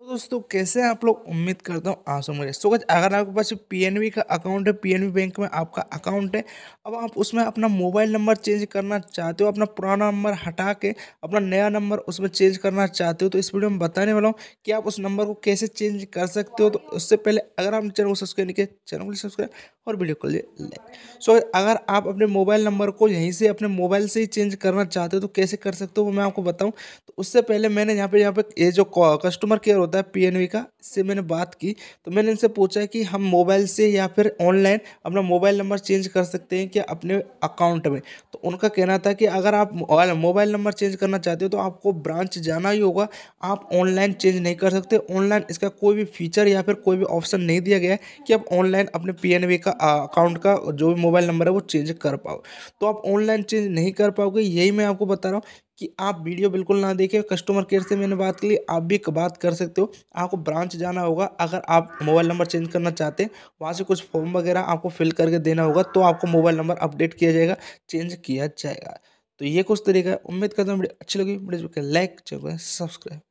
तो दोस्तों कैसे हैं आप लोग उम्मीद करता हूँ आंसू मुझे सो गज अगर आपके पास पीएनबी का अकाउंट है पीएनबी बैंक में आपका अकाउंट है अब आप उसमें अपना मोबाइल नंबर चेंज करना चाहते हो अपना पुराना नंबर हटा के अपना नया नंबर उसमें चेंज करना चाहते हो तो इस वीडियो में बताने वाला हूँ कि आप उस नंबर को कैसे चेंज कर सकते हो तो उससे पहले अगर आप चैनल को सब्सक्राइब नहीं किया चैनल को सब्सक्राइब और वीडियो को लाइक सो अगर आप अपने मोबाइल नंबर को यहीं से अपने मोबाइल से ही चेंज करना चाहते हो तो कैसे कर सकते हो वो मैं आपको बताऊँ तो उससे पहले मैंने यहाँ पे यहाँ पे ये जो कस्टमर केयर होता है पीएनबी का इससे मैंने बात की तो मैंने इनसे पूछा कि हम मोबाइल से या फिर ऑनलाइन अपना मोबाइल नंबर चेंज कर सकते हैं क्या अपने अकाउंट में तो उनका कहना था कि अगर आप मोबाइल नंबर चेंज करना चाहते हो तो आपको ब्रांच जाना ही होगा आप ऑनलाइन चेंज नहीं कर सकते ऑनलाइन इसका कोई भी फीचर या फिर कोई भी ऑप्शन नहीं दिया गया है कि आप ऑनलाइन अपने पी का अकाउंट का जो भी मोबाइल नंबर है वो चेंज कर पाओ तो आप ऑनलाइन चेंज नहीं कर पाओगे यही मैं आपको बता रहा हूँ कि आप वीडियो बिल्कुल ना देखें कस्टमर केयर से मैंने बात की आप भी बात कर सकते हो आपको ब्रांच जाना होगा अगर आप मोबाइल नंबर चेंज करना चाहते हैं वहाँ से कुछ फॉर्म वगैरह आपको फिल करके देना होगा तो आपको मोबाइल नंबर अपडेट किया जाएगा चेंज किया जाएगा तो ये कुछ तरीका है उम्मीद करता हूँ अच्छी लगी वीडियो लाइक सब्सक्राइब